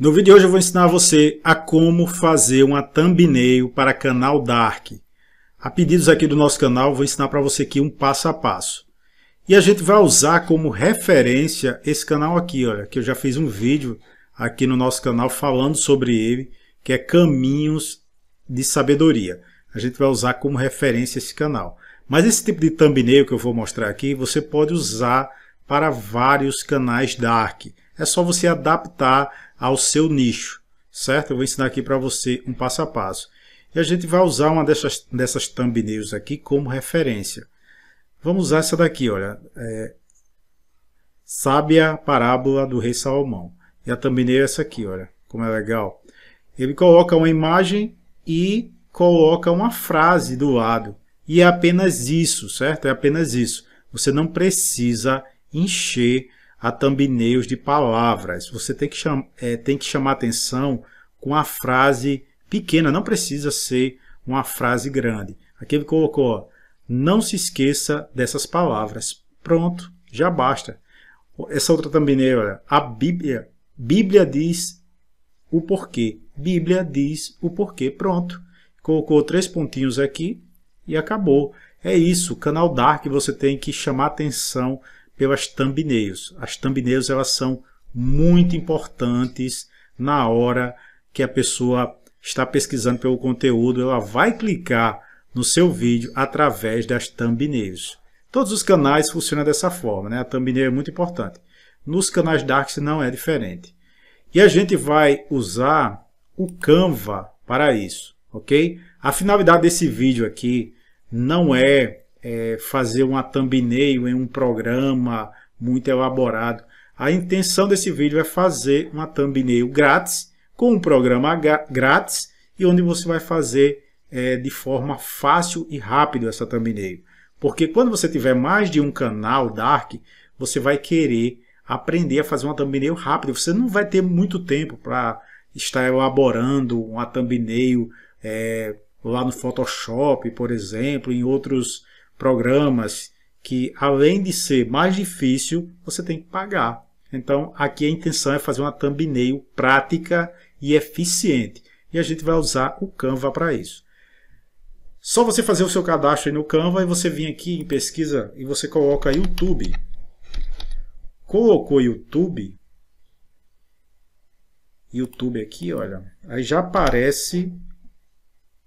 No vídeo de hoje eu vou ensinar você a como fazer uma thumbnail para canal Dark. A pedidos aqui do nosso canal, vou ensinar para você aqui um passo a passo. E a gente vai usar como referência esse canal aqui, olha, que eu já fiz um vídeo aqui no nosso canal falando sobre ele, que é Caminhos de Sabedoria. A gente vai usar como referência esse canal. Mas esse tipo de thumbnail que eu vou mostrar aqui, você pode usar para vários canais Dark. É só você adaptar ao seu nicho, certo? Eu vou ensinar aqui para você um passo a passo. E a gente vai usar uma dessas, dessas thumbnails aqui como referência. Vamos usar essa daqui, olha. É, Sabe a parábola do rei Salomão. E a thumbnail é essa aqui, olha. Como é legal. Ele coloca uma imagem e coloca uma frase do lado. E é apenas isso, certo? É apenas isso. Você não precisa encher a thumbnails de palavras. Você tem que, cham é, tem que chamar atenção com a frase pequena, não precisa ser uma frase grande. Aqui ele colocou, ó, não se esqueça dessas palavras. Pronto, já basta. Essa outra thumbnail, olha, a Bíblia, Bíblia diz o porquê. Bíblia diz o porquê. Pronto. Colocou três pontinhos aqui e acabou. É isso, canal Dark você tem que chamar atenção pelas thumbnails. As thumbnails elas são muito importantes na hora que a pessoa está pesquisando pelo conteúdo, ela vai clicar no seu vídeo através das thumbnails. Todos os canais funcionam dessa forma, né? a thumbnail é muito importante. Nos canais Darks não é diferente. E a gente vai usar o Canva para isso, ok? A finalidade desse vídeo aqui não é é, fazer uma thumbnail em um programa muito elaborado. A intenção desse vídeo é fazer uma thumbnail grátis, com um programa grátis, e onde você vai fazer é, de forma fácil e rápida essa thumbnail. Porque quando você tiver mais de um canal Dark, você vai querer aprender a fazer uma thumbnail rápida. Você não vai ter muito tempo para estar elaborando uma thumbnail é, lá no Photoshop, por exemplo, em outros programas que, além de ser mais difícil, você tem que pagar. Então, aqui a intenção é fazer uma thumbnail prática e eficiente. E a gente vai usar o Canva para isso. Só você fazer o seu cadastro no Canva e você vir aqui em pesquisa e você coloca YouTube. Colocou YouTube. YouTube aqui, olha. Aí já aparece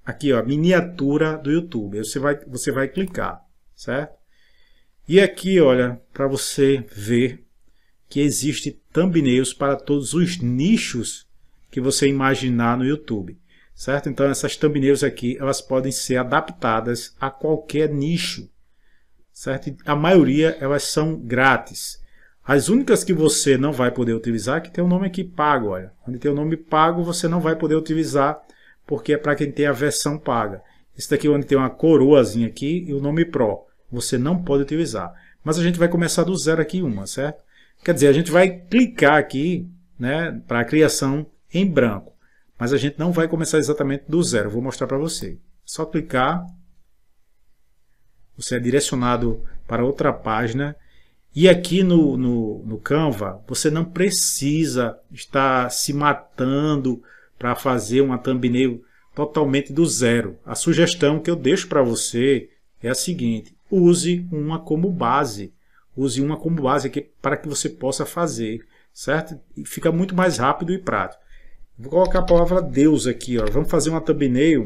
aqui, ó, miniatura do YouTube. você vai, você vai clicar certo? E aqui, olha, para você ver que existe thumbnails para todos os nichos que você imaginar no YouTube, certo? Então essas thumbnails aqui, elas podem ser adaptadas a qualquer nicho, certo? a maioria elas são grátis. As únicas que você não vai poder utilizar, que tem o um nome aqui pago, olha. Onde tem o um nome pago, você não vai poder utilizar, porque é para quem tem a versão paga. Esse daqui é onde tem uma coroazinha aqui e o nome Pro você não pode utilizar. Mas a gente vai começar do zero aqui uma, certo? Quer dizer, a gente vai clicar aqui né, para a criação em branco. Mas a gente não vai começar exatamente do zero. Vou mostrar para você. Só clicar. Você é direcionado para outra página. E aqui no, no, no Canva, você não precisa estar se matando para fazer uma thumbnail totalmente do zero. A sugestão que eu deixo para você é a seguinte use uma como base. Use uma como base aqui para que você possa fazer, certo? E fica muito mais rápido e prático. Vou colocar a palavra Deus aqui, ó. Vamos fazer uma thumbnail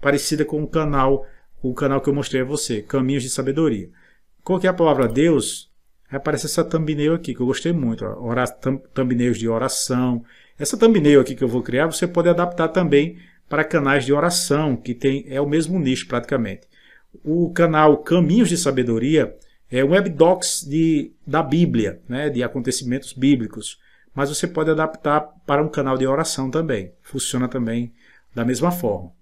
parecida com o canal, o canal que eu mostrei a você, Caminhos de Sabedoria. Coloquei a palavra Deus, aparece essa thumbnail aqui, que eu gostei muito. Ó. Ora, thumbnails de oração. Essa thumbnail aqui que eu vou criar, você pode adaptar também para canais de oração, que tem, é o mesmo nicho praticamente o canal Caminhos de Sabedoria é um webdocs de, da Bíblia, né, de acontecimentos bíblicos, mas você pode adaptar para um canal de oração também. Funciona também da mesma forma.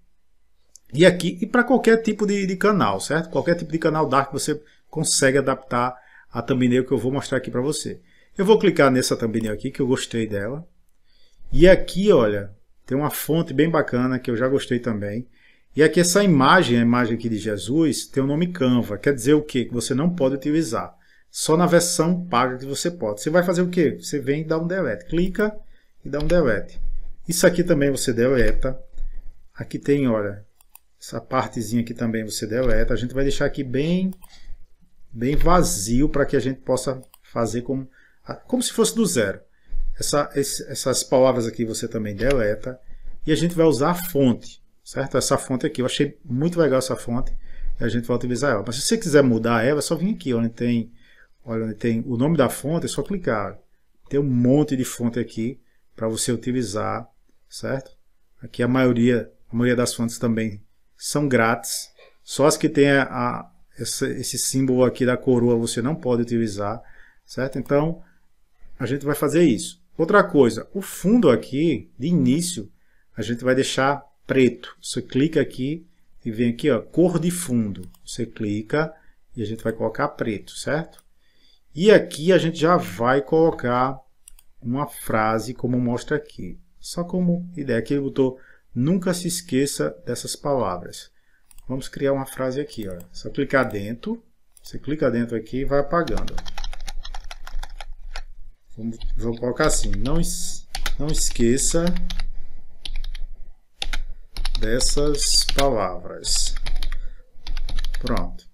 E aqui, e para qualquer tipo de, de, canal, certo? Qualquer tipo de canal Dark você consegue adaptar a thumbnail que eu vou mostrar aqui para você. Eu vou clicar nessa thumbnail aqui, que eu gostei dela. E aqui, olha, tem uma fonte bem bacana que eu já gostei também. E aqui essa imagem, a imagem aqui de Jesus, tem o nome Canva. Quer dizer o quê? Que você não pode utilizar. Só na versão paga que você pode. Você vai fazer o quê? Você vem e dá um delete. Clica e dá um delete. Isso aqui também você deleta. Aqui tem, olha, essa partezinha aqui também você deleta. A gente vai deixar aqui bem, bem vazio para que a gente possa fazer como, como se fosse do zero. Essa, esse, essas palavras aqui você também deleta. E a gente vai usar a fonte certo? Essa fonte aqui, eu achei muito legal essa fonte, e a gente vai utilizar ela. Mas se você quiser mudar ela, é só vir aqui, onde tem, olha, onde tem o nome da fonte, é só clicar. Tem um monte de fonte aqui para você utilizar, certo? Aqui a maioria, a maioria das fontes também são grátis, só as que tem a, a esse, esse símbolo aqui da coroa você não pode utilizar, certo? Então, a gente vai fazer isso. Outra coisa, o fundo aqui, de início, a gente vai deixar preto. Você clica aqui e vem aqui, ó, cor de fundo. Você clica e a gente vai colocar preto, certo? E aqui a gente já vai colocar uma frase como mostra aqui. Só como ideia que ele botou, nunca se esqueça dessas palavras. Vamos criar uma frase aqui, ó. Só clicar dentro, você clica dentro aqui e vai apagando. Vamos, vamos colocar assim, não, não esqueça dessas palavras. Pronto.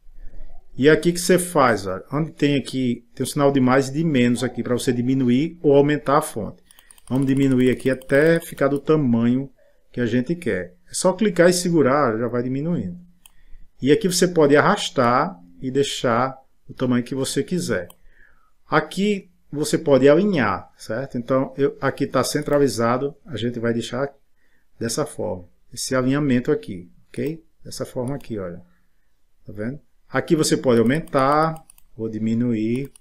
E aqui que você faz, ó, onde tem aqui, tem o um sinal de mais e de menos aqui, para você diminuir ou aumentar a fonte. Vamos diminuir aqui até ficar do tamanho que a gente quer. É só clicar e segurar, já vai diminuindo. E aqui você pode arrastar e deixar o tamanho que você quiser. Aqui você pode alinhar, certo? Então, eu, aqui está centralizado, a gente vai deixar dessa forma esse alinhamento aqui, ok? Dessa forma aqui, olha. Tá vendo? Aqui você pode aumentar ou diminuir,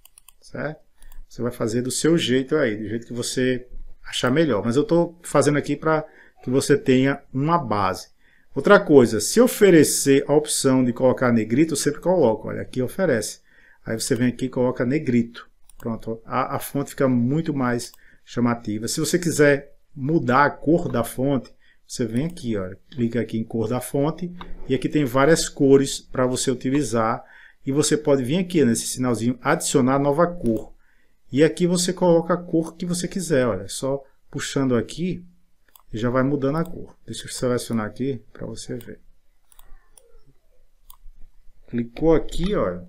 certo? Você vai fazer do seu jeito aí, do jeito que você achar melhor. Mas eu estou fazendo aqui para que você tenha uma base. Outra coisa, se oferecer a opção de colocar negrito, eu sempre coloco. Olha, aqui oferece. Aí você vem aqui e coloca negrito. Pronto, a, a fonte fica muito mais chamativa. Se você quiser mudar a cor da fonte, você vem aqui, ó, clica aqui em cor da fonte e aqui tem várias cores para você utilizar e você pode vir aqui nesse sinalzinho adicionar nova cor. E aqui você coloca a cor que você quiser, olha, é só puxando aqui já vai mudando a cor. Deixa eu selecionar aqui para você ver. Clicou aqui, olha.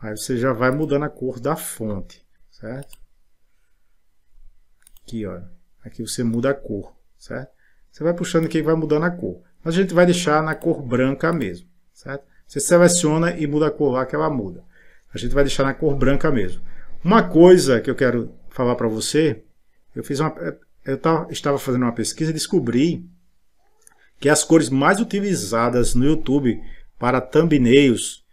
Aí você já vai mudando a cor da fonte, certo? Aqui, olha. Aqui você muda a cor, certo? Você vai puxando aqui e vai mudando a cor. Mas a gente vai deixar na cor branca mesmo, certo? Você seleciona e muda a cor lá que ela muda. A gente vai deixar na cor branca mesmo. Uma coisa que eu quero falar para você, eu fiz uma, é, eu estava fazendo uma pesquisa e descobri que as cores mais utilizadas no YouTube para thumbnails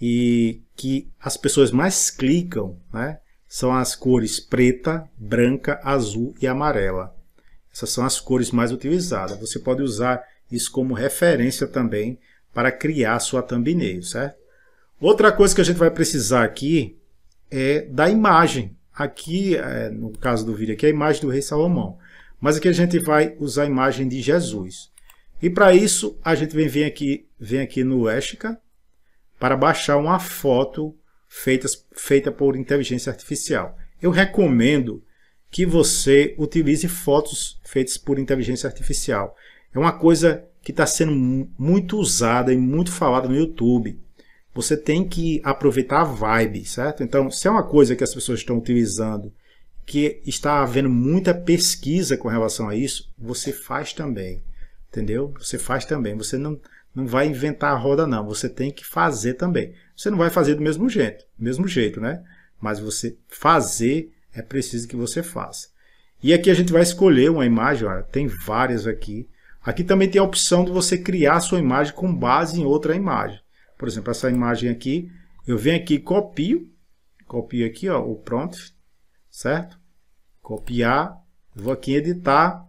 e que as pessoas mais clicam, né, são as cores preta, branca, azul e amarela. Essas são as cores mais utilizadas. Você pode usar isso como referência também para criar sua thumbnail, certo? Outra coisa que a gente vai precisar aqui é da imagem. Aqui, é, no caso do vídeo aqui, é a imagem do rei Salomão. Mas aqui a gente vai usar a imagem de Jesus. E para isso, a gente vem, vem, aqui, vem aqui no Estica para baixar uma foto feita, feita por inteligência artificial. Eu recomendo que você utilize fotos feitas por inteligência artificial. É uma coisa que está sendo muito usada e muito falada no YouTube. Você tem que aproveitar a vibe, certo? Então, se é uma coisa que as pessoas estão utilizando, que está havendo muita pesquisa com relação a isso, você faz também, entendeu? Você faz também. Você não, não vai inventar a roda, não. Você tem que fazer também. Você não vai fazer do mesmo jeito, do mesmo jeito, né? Mas você fazer é preciso que você faça. E aqui a gente vai escolher uma imagem, olha, tem várias aqui. Aqui também tem a opção de você criar a sua imagem com base em outra imagem. Por exemplo, essa imagem aqui, eu venho aqui e copio, copio aqui ó, o prompt, certo? Copiar, vou aqui em editar,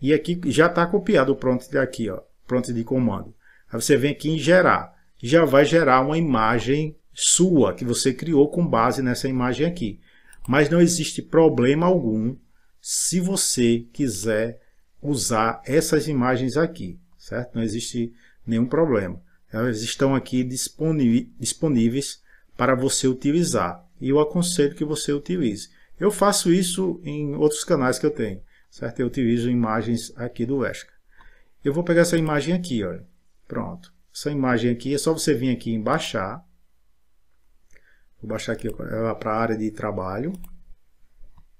e aqui já está copiado o prompt daqui, ó, prompt de comando. Aí você vem aqui em gerar, já vai gerar uma imagem sua, que você criou com base nessa imagem aqui. Mas não existe problema algum se você quiser usar essas imagens aqui, certo? Não existe nenhum problema. Elas estão aqui disponíveis para você utilizar e eu aconselho que você utilize. Eu faço isso em outros canais que eu tenho, certo? Eu utilizo imagens aqui do Vesca. Eu vou pegar essa imagem aqui, olha. Pronto. Essa imagem aqui é só você vir aqui em baixar, Vou baixar aqui para a área de trabalho.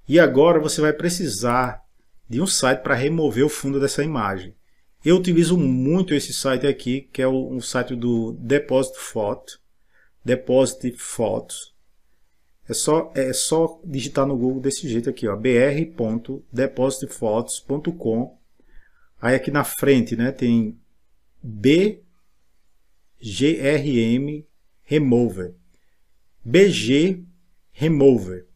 E agora você vai precisar de um site para remover o fundo dessa imagem. Eu utilizo muito esse site aqui, que é o, um site do Deposit Photo. Deposit Photos. É só, é só digitar no Google desse jeito aqui, ó, br.depositphotos.com. Aí aqui na frente, né, tem BGRM Remover. BG Remover.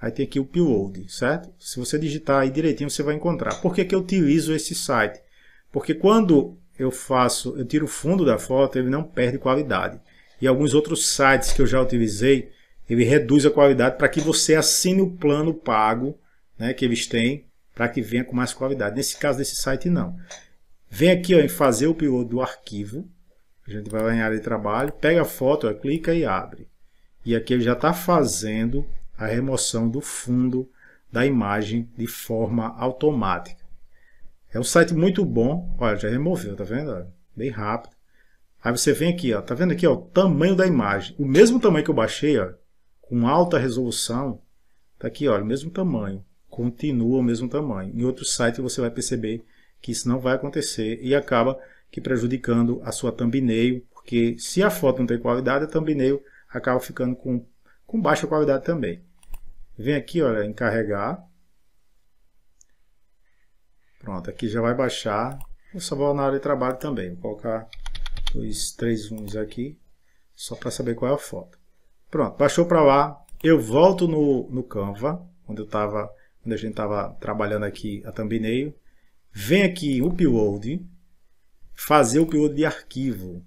Aí tem aqui o Payload, certo? Se você digitar aí direitinho, você vai encontrar. Por que, que eu utilizo esse site? Porque quando eu faço, eu tiro o fundo da foto, ele não perde qualidade. E alguns outros sites que eu já utilizei, ele reduz a qualidade para que você assine o plano pago né, que eles têm, para que venha com mais qualidade. Nesse caso desse site, não. Vem aqui ó, em fazer o upload do arquivo. A gente vai lá em área de trabalho, pega a foto, ó, clica e abre. E aqui ele já está fazendo a remoção do fundo da imagem de forma automática. É um site muito bom. Olha, já removeu, tá vendo? Bem rápido. Aí você vem aqui, ó, tá vendo aqui ó, o tamanho da imagem. O mesmo tamanho que eu baixei, ó, com alta resolução, tá aqui, ó, o mesmo tamanho. Continua o mesmo tamanho. Em outro site você vai perceber que isso não vai acontecer e acaba que prejudicando a sua thumbnail, porque se a foto não tem qualidade, a thumbnail acaba ficando com, com baixa qualidade também. Vem aqui, olha, em carregar. Pronto, aqui já vai baixar. Vou salvar na área de trabalho também. Vou colocar dois, três uns aqui, só para saber qual é a foto. Pronto, baixou para lá. Eu volto no, no Canva, onde, eu tava, onde a gente estava trabalhando aqui a thumbnail. Vem aqui em Upload, fazer o upload de arquivo.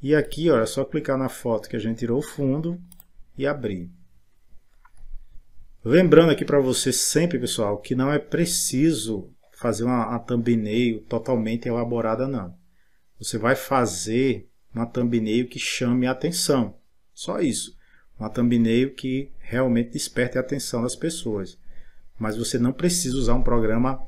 E aqui ó, é só clicar na foto que a gente tirou o fundo e abrir. Lembrando aqui para você sempre, pessoal, que não é preciso fazer uma, uma thumbnail totalmente elaborada, não. Você vai fazer uma thumbnail que chame a atenção. Só isso. Uma thumbnail que realmente desperte a atenção das pessoas. Mas você não precisa usar um programa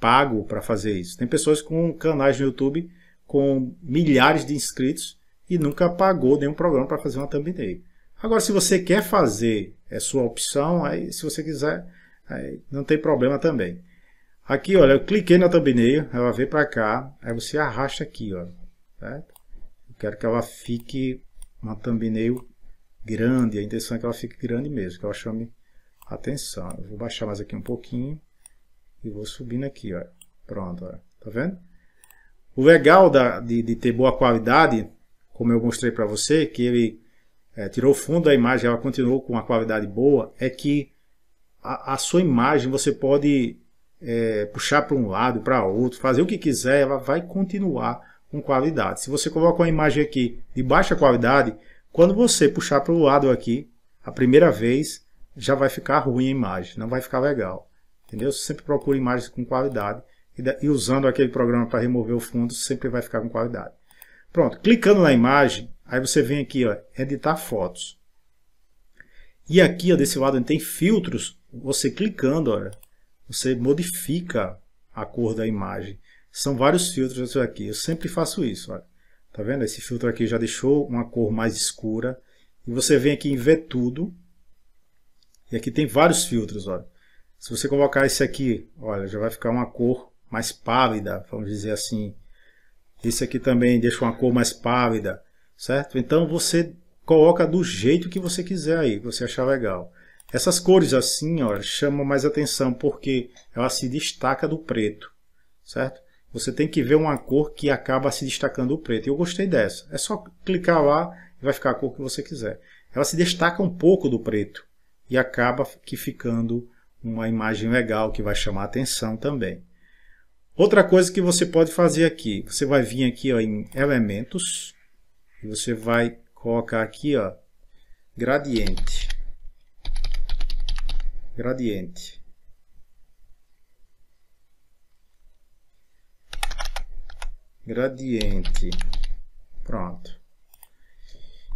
pago para fazer isso. Tem pessoas com canais no YouTube com milhares de inscritos e nunca pagou nenhum programa para fazer uma thumbnail. Agora, se você quer fazer, é sua opção, aí se você quiser, não tem problema também. Aqui, olha, eu cliquei na thumbnail, ela veio para cá, aí você arrasta aqui, ó. Certo? Eu quero que ela fique uma thumbnail grande, a intenção é que ela fique grande mesmo, que ela chame atenção. Eu vou baixar mais aqui um pouquinho e vou subindo aqui, ó. Pronto, ó. tá vendo? O legal da, de, de ter boa qualidade como eu mostrei para você, que ele é, tirou o fundo da imagem, ela continuou com uma qualidade boa, é que a, a sua imagem você pode é, puxar para um lado, para outro, fazer o que quiser, ela vai continuar com qualidade. Se você coloca uma imagem aqui de baixa qualidade, quando você puxar para o lado aqui, a primeira vez, já vai ficar ruim a imagem, não vai ficar legal. Entendeu? Você sempre procura imagens com qualidade e, e usando aquele programa para remover o fundo, sempre vai ficar com qualidade. Pronto, clicando na imagem, aí você vem aqui, ó, editar fotos. E aqui, ó, desse lado, tem filtros. Você clicando, olha, você modifica a cor da imagem. São vários filtros aqui. Eu sempre faço isso, olha. Tá vendo? Esse filtro aqui já deixou uma cor mais escura. E você vem aqui em ver tudo. E aqui tem vários filtros, olha. Se você colocar esse aqui, olha, já vai ficar uma cor mais pálida, vamos dizer assim, esse aqui também deixa uma cor mais pálida, certo? Então você coloca do jeito que você quiser aí, que você achar legal. Essas cores assim, ó, chamam mais atenção porque ela se destaca do preto, certo? Você tem que ver uma cor que acaba se destacando do preto. Eu gostei dessa. É só clicar lá e vai ficar a cor que você quiser. Ela se destaca um pouco do preto e acaba que ficando uma imagem legal que vai chamar atenção também. Outra coisa que você pode fazer aqui, você vai vir aqui ó, em elementos, e você vai colocar aqui ó, gradiente. Gradiente. Gradiente. Pronto.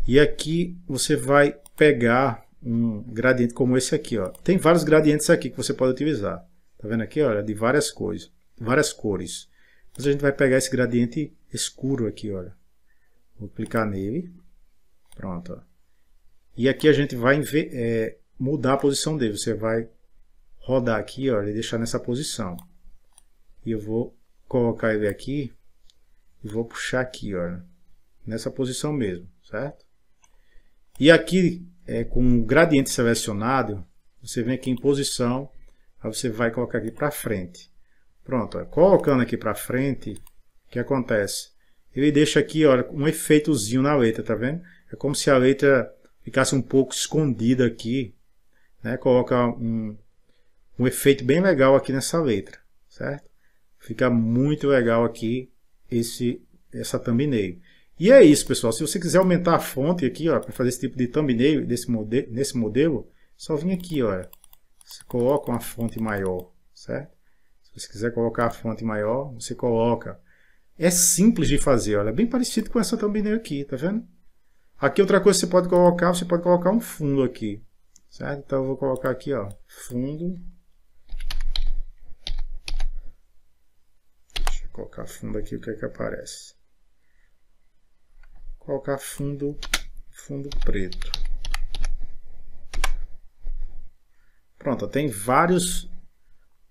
E aqui você vai pegar um gradiente como esse aqui. Ó. Tem vários gradientes aqui que você pode utilizar. Tá vendo aqui? Olha, é de várias coisas várias cores. Mas a gente vai pegar esse gradiente escuro aqui, olha. Vou clicar nele. Pronto. Ó. E aqui a gente vai é, mudar a posição dele. Você vai rodar aqui olha, e deixar nessa posição. E eu vou colocar ele aqui e vou puxar aqui, olha. Nessa posição mesmo, certo? E aqui, é, com o gradiente selecionado, você vem aqui em posição, aí você vai colocar aqui para frente. Pronto, colocando aqui para frente, o que acontece? Ele deixa aqui, olha, um efeitozinho na letra, tá vendo? É como se a letra ficasse um pouco escondida aqui, né? Coloca um, um efeito bem legal aqui nessa letra, certo? Fica muito legal aqui esse, essa thumbnail. E é isso, pessoal. Se você quiser aumentar a fonte aqui, ó, para fazer esse tipo de thumbnail desse modelo, nesse modelo, só vem aqui, olha. Você coloca uma fonte maior, certo? Se quiser colocar a fonte maior, você coloca. É simples de fazer, olha, é bem parecido com essa thumbnail aqui, tá vendo? Aqui outra coisa que você pode colocar, você pode colocar um fundo aqui, certo? Então eu vou colocar aqui, ó, fundo. Deixa eu colocar fundo aqui, o que é que aparece? Vou colocar fundo, fundo preto. Pronto, tem vários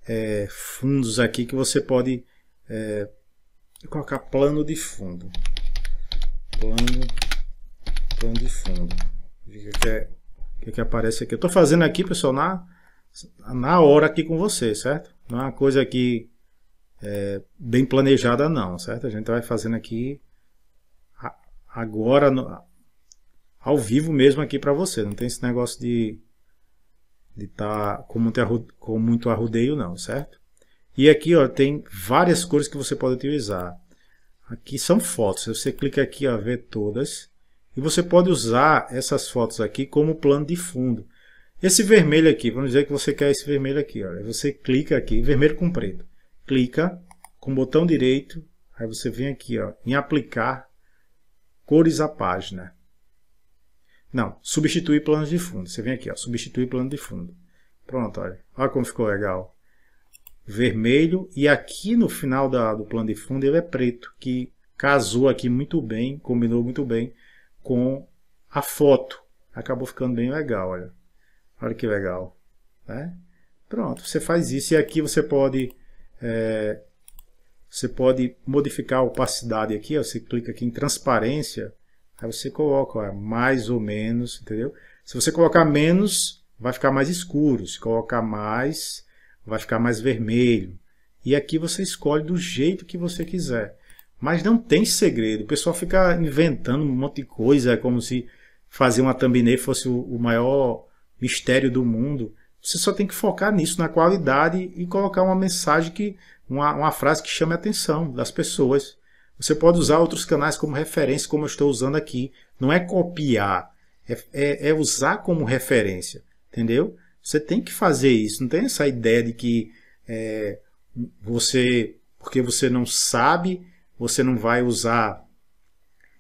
é, fundos aqui que você pode é, colocar plano de fundo. Plano, plano de fundo. O que, é que, é, é que aparece aqui? Eu estou fazendo aqui, pessoal, na, na hora aqui com você, certo? Não é uma coisa aqui é, bem planejada não, certo? A gente vai fazendo aqui agora no, ao vivo mesmo aqui para você. Não tem esse negócio de ele tá com muito, arrudeio, com muito arrudeio não, certo? E aqui ó, tem várias cores que você pode utilizar. Aqui são fotos. Você clica aqui, ó, ver todas. E você pode usar essas fotos aqui como plano de fundo. Esse vermelho aqui, vamos dizer que você quer esse vermelho aqui. ó Você clica aqui, vermelho com preto. Clica com o botão direito. Aí você vem aqui ó, em aplicar cores à página. Não, substituir plano de fundo. Você vem aqui, ó, substituir plano de fundo. Pronto, olha. Olha como ficou legal. Vermelho. E aqui no final da, do plano de fundo ele é preto, que casou aqui muito bem, combinou muito bem com a foto. Acabou ficando bem legal, olha. Olha que legal. Né? Pronto, você faz isso. E aqui você pode... É, você pode modificar a opacidade aqui, ó, você clica aqui em transparência, Aí você coloca olha, mais ou menos, entendeu? Se você colocar menos, vai ficar mais escuro. Se colocar mais, vai ficar mais vermelho. E aqui você escolhe do jeito que você quiser. Mas não tem segredo. O pessoal fica inventando um monte de coisa, é como se fazer uma thumbnail fosse o maior mistério do mundo. Você só tem que focar nisso, na qualidade e colocar uma mensagem que uma, uma frase que chame a atenção das pessoas. Você pode usar outros canais como referência, como eu estou usando aqui. Não é copiar, é, é, é usar como referência, entendeu? Você tem que fazer isso, não tem essa ideia de que é, você, porque você não sabe, você não vai usar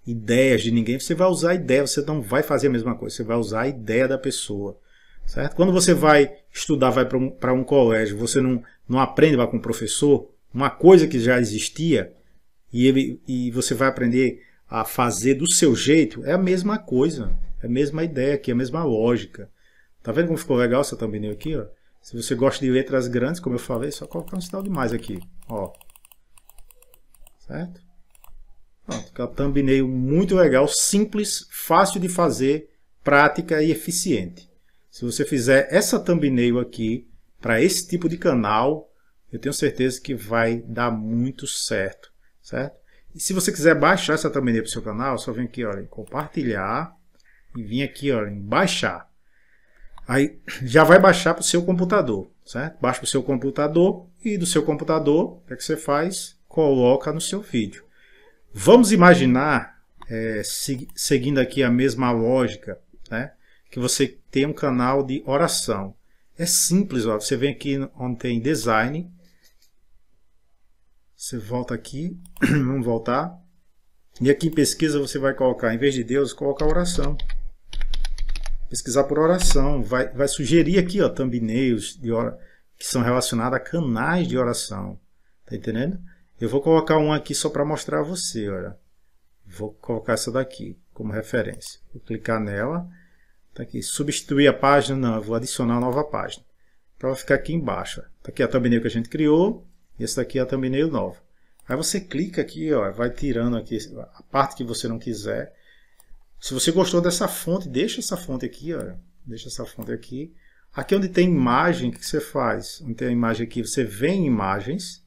ideias de ninguém, você vai usar a ideia, você não vai fazer a mesma coisa, você vai usar a ideia da pessoa. Certo? Quando você vai estudar, vai para um, um colégio, você não, não aprende lá com o professor, uma coisa que já existia, e, ele, e você vai aprender a fazer do seu jeito, é a mesma coisa, é a mesma ideia aqui, é a mesma lógica. Tá vendo como ficou legal essa thumbnail aqui? Ó? Se você gosta de letras grandes, como eu falei, é só colocar um sinal de mais aqui. Ó. Certo? Pronto, aquela thumbnail muito legal, simples, fácil de fazer, prática e eficiente. Se você fizer essa thumbnail aqui, para esse tipo de canal, eu tenho certeza que vai dar muito certo certo? E se você quiser baixar essa thumbnail para o seu canal, só vem aqui, olha, em compartilhar e vim aqui, olha, em baixar. Aí já vai baixar para o seu computador, certo? Baixa para o seu computador e do seu computador, o que, é que você faz? Coloca no seu vídeo. Vamos imaginar, é, seguindo aqui a mesma lógica, né? que você tem um canal de oração. É simples, ó. você vem aqui onde tem design, você volta aqui, vamos voltar. E aqui em pesquisa você vai colocar, em vez de Deus, colocar oração. Pesquisar por oração. Vai, vai sugerir aqui, ó, thumbnails de hora, que são relacionados a canais de oração. Tá entendendo? Eu vou colocar um aqui só para mostrar a você, olha. Vou colocar essa daqui como referência. Vou clicar nela. Tá aqui, substituir a página, não, eu vou adicionar nova página. Para ela ficar aqui embaixo. Tá aqui a thumbnail que a gente criou. Esse daqui é a thumbnail nova. Aí você clica aqui, ó, vai tirando aqui a parte que você não quiser. Se você gostou dessa fonte, deixa essa fonte aqui, ó, deixa essa fonte aqui. Aqui é onde tem imagem, o que você faz? Onde tem a imagem aqui, você vem em imagens.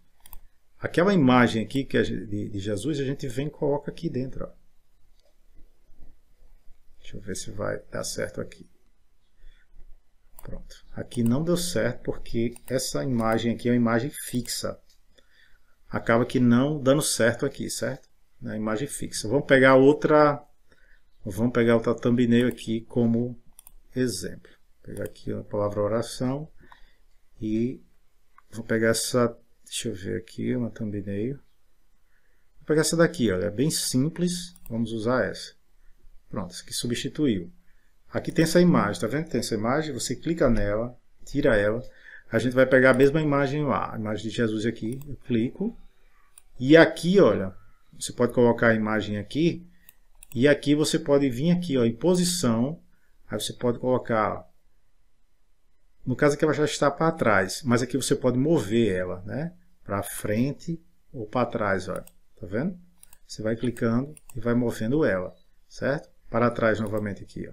Aquela imagem aqui que é de, de Jesus, a gente vem e coloca aqui dentro. Ó. Deixa eu ver se vai dar certo aqui. Pronto. Aqui não deu certo porque essa imagem aqui é uma imagem fixa. Acaba que não dando certo aqui, certo? Na imagem fixa. Vamos pegar outra, vamos pegar outra thumbnail aqui como exemplo. Vou pegar aqui a palavra oração e vou pegar essa, deixa eu ver aqui, uma thumbnail. Vou pegar essa daqui, olha, é bem simples, vamos usar essa. Pronto, essa aqui substituiu. Aqui tem essa imagem, tá vendo? Tem essa imagem, você clica nela, tira ela. A gente vai pegar a mesma imagem lá, a imagem de Jesus aqui. Eu clico. E aqui, olha, você pode colocar a imagem aqui. E aqui você pode vir aqui, ó, em posição. Aí você pode colocar, ó, no caso aqui ela já está para trás, mas aqui você pode mover ela, né? Para frente ou para trás, olha. Tá vendo? Você vai clicando e vai movendo ela, certo? Para trás novamente aqui, ó.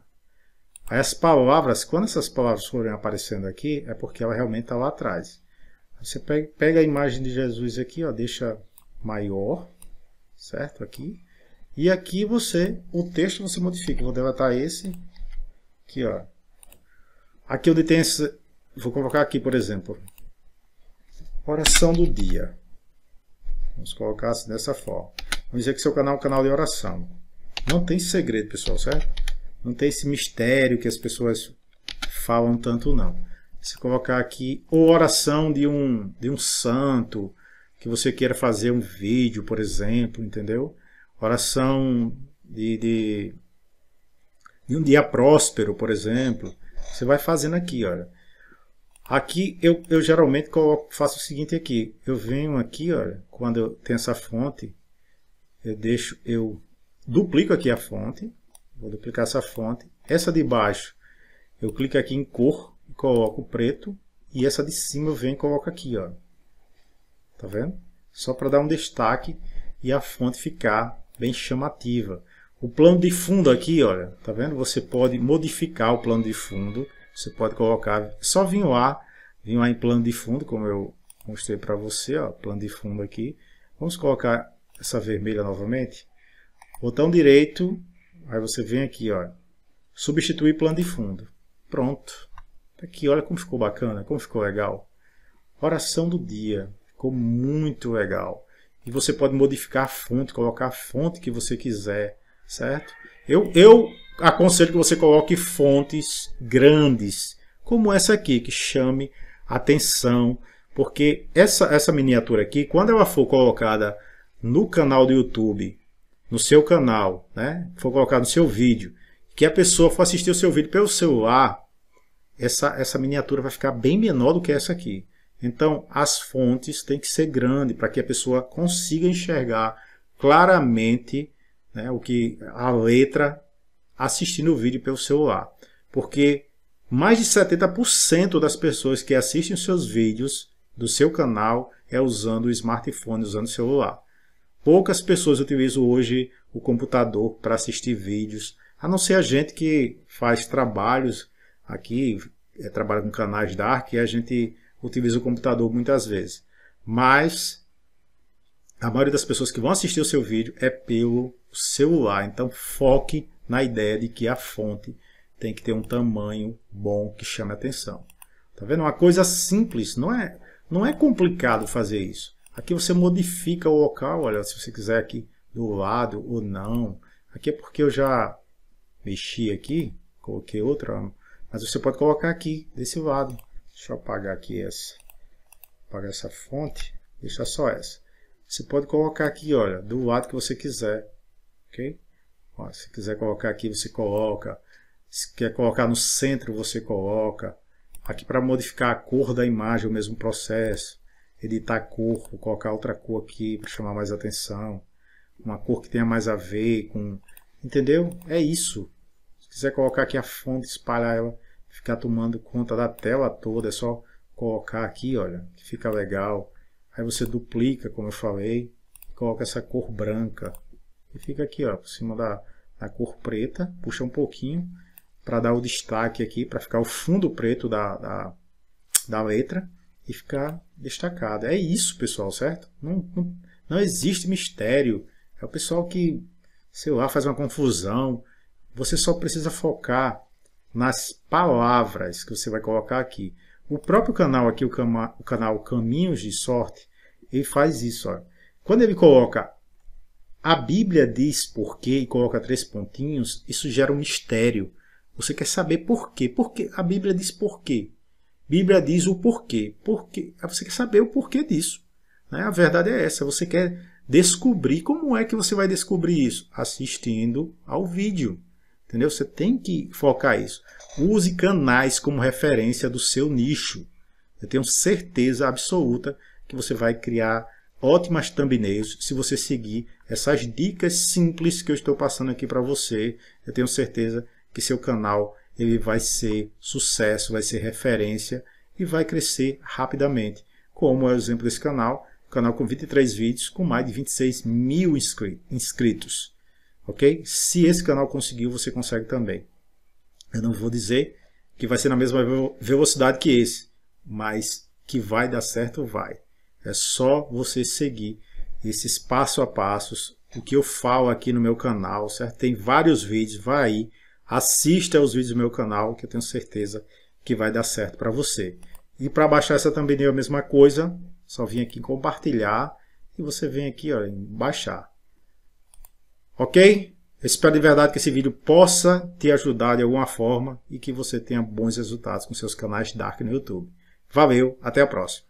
As palavras, quando essas palavras forem aparecendo aqui, é porque ela realmente está lá atrás. Você pega a imagem de Jesus aqui, ó, deixa maior, certo? Aqui. E aqui você, o texto você modifica. Vou deletar esse. Aqui, ó. Aqui onde tem esse... Vou colocar aqui, por exemplo. Oração do dia. Vamos colocar assim, dessa forma. Vamos dizer que seu canal é um canal de oração. Não tem segredo, pessoal, certo? Não tem esse mistério que as pessoas falam tanto, não. Se colocar aqui, ou oração de um, de um santo, que você queira fazer um vídeo, por exemplo, entendeu? Oração de, de, de um dia próspero, por exemplo. Você vai fazendo aqui, olha. Aqui eu, eu geralmente coloco, faço o seguinte aqui. Eu venho aqui, olha, quando eu tenho essa fonte, eu deixo, eu duplico aqui a fonte, Vou duplicar essa fonte. Essa de baixo, eu clico aqui em cor e coloco preto. E essa de cima eu venho e coloco aqui, ó. Tá vendo? Só para dar um destaque e a fonte ficar bem chamativa. O plano de fundo aqui, olha, tá vendo? Você pode modificar o plano de fundo. Você pode colocar, só vir lá, vir lá em plano de fundo, como eu mostrei para você, ó, plano de fundo aqui. Vamos colocar essa vermelha novamente. Botão direito, Aí você vem aqui, ó, substituir plano de fundo. Pronto. Tá aqui, olha como ficou bacana, como ficou legal. Oração do dia. Ficou muito legal. E você pode modificar a fonte, colocar a fonte que você quiser, certo? Eu, eu aconselho que você coloque fontes grandes, como essa aqui, que chame atenção, porque essa, essa miniatura aqui, quando ela for colocada no canal do YouTube no seu canal, né? for colocar no seu vídeo, que a pessoa for assistir o seu vídeo pelo celular, essa, essa miniatura vai ficar bem menor do que essa aqui. Então, as fontes têm que ser grandes para que a pessoa consiga enxergar claramente né, o que a letra assistindo o vídeo pelo celular. Porque mais de 70% das pessoas que assistem os seus vídeos do seu canal é usando o smartphone, usando o celular. Poucas pessoas utilizam hoje o computador para assistir vídeos, a não ser a gente que faz trabalhos aqui, é, trabalha com canais Dark, e a gente utiliza o computador muitas vezes. Mas a maioria das pessoas que vão assistir o seu vídeo é pelo celular, então foque na ideia de que a fonte tem que ter um tamanho bom que chame a atenção. Tá vendo? Uma coisa simples, não é, não é complicado fazer isso. Aqui você modifica o local, olha, se você quiser aqui do lado ou não. Aqui é porque eu já mexi aqui, coloquei outra, mas você pode colocar aqui, desse lado. Deixa eu apagar aqui essa, apagar essa fonte, deixar só essa. Você pode colocar aqui, olha, do lado que você quiser, ok? Ó, se quiser colocar aqui, você coloca. Se quer colocar no centro, você coloca. Aqui para modificar a cor da imagem, o mesmo processo editar cor, colocar outra cor aqui para chamar mais atenção, uma cor que tenha mais a ver com. Entendeu? É isso. Se quiser colocar aqui a fonte, espalhar ela, ficar tomando conta da tela toda, é só colocar aqui, olha, que fica legal. Aí você duplica, como eu falei, coloca essa cor branca. E fica aqui, ó, por cima da, da cor preta, puxa um pouquinho para dar o destaque aqui, para ficar o fundo preto da, da, da letra e ficar destacado. É isso, pessoal, certo? Não, não, não existe mistério. É o pessoal que, sei lá, faz uma confusão. Você só precisa focar nas palavras que você vai colocar aqui. O próprio canal aqui, o, cama, o canal Caminhos de Sorte, ele faz isso. Ó. Quando ele coloca a Bíblia diz por quê e coloca três pontinhos, isso gera um mistério. Você quer saber por quê? Porque a Bíblia diz por quê. Bíblia diz o porquê. porquê. Ah, você quer saber o porquê disso. Né? A verdade é essa. Você quer descobrir. Como é que você vai descobrir isso? Assistindo ao vídeo. Entendeu? Você tem que focar isso. Use canais como referência do seu nicho. Eu tenho certeza absoluta que você vai criar ótimas thumbnails se você seguir essas dicas simples que eu estou passando aqui para você. Eu tenho certeza que seu canal ele vai ser sucesso, vai ser referência e vai crescer rapidamente, como é o exemplo desse canal, canal com 23 vídeos, com mais de 26 mil inscritos. Ok? Se esse canal conseguiu, você consegue também. Eu não vou dizer que vai ser na mesma velocidade que esse, mas que vai dar certo, vai. É só você seguir esses passo a passos, o que eu falo aqui no meu canal, certo? Tem vários vídeos, vai aí assista aos vídeos do meu canal, que eu tenho certeza que vai dar certo para você. E para baixar essa thumbnail é a mesma coisa, só vem aqui em compartilhar e você vem aqui ó, em baixar. Ok? espero de verdade que esse vídeo possa te ajudar de alguma forma e que você tenha bons resultados com seus canais Dark no YouTube. Valeu, até a próxima!